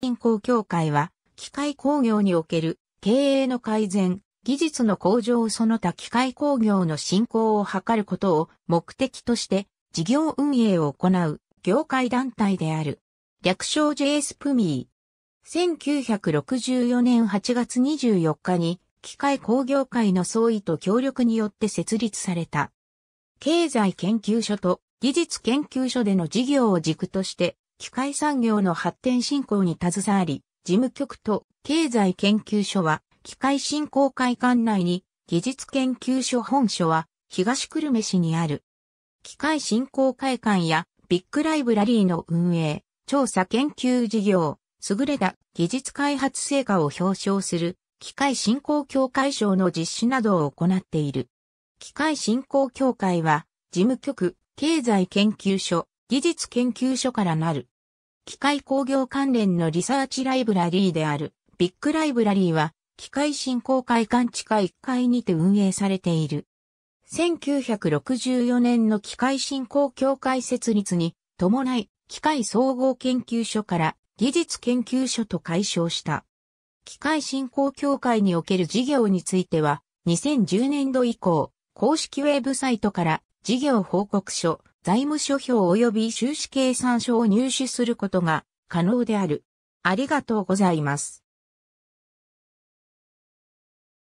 銀行協会は、機械工業における経営の改善、技術の向上その他機械工業の振興を図ることを目的として事業運営を行う業界団体である。略称 JS プミー。1964年8月24日に機械工業会の総意と協力によって設立された。経済研究所と技術研究所での事業を軸として機械産業の発展振興に携わり、事務局と経済研究所は、機械振興会館内に、技術研究所本所は、東久留米市にある。機械振興会館や、ビッグライブラリーの運営、調査研究事業、優れた技術開発成果を表彰する、機械振興協会賞の実施などを行っている。機械振興協会は、事務局、経済研究所、技術研究所からなる。機械工業関連のリサーチライブラリーである、ビッグライブラリーは、機械振興会館地下1階にて運営されている。1964年の機械振興協会設立に伴い、機械総合研究所から技術研究所と解消した。機械振興協会における事業については、2010年度以降、公式ウェブサイトから事業報告書、財務諸表及び収支計算書を入手することが可能である。ありがとうございます。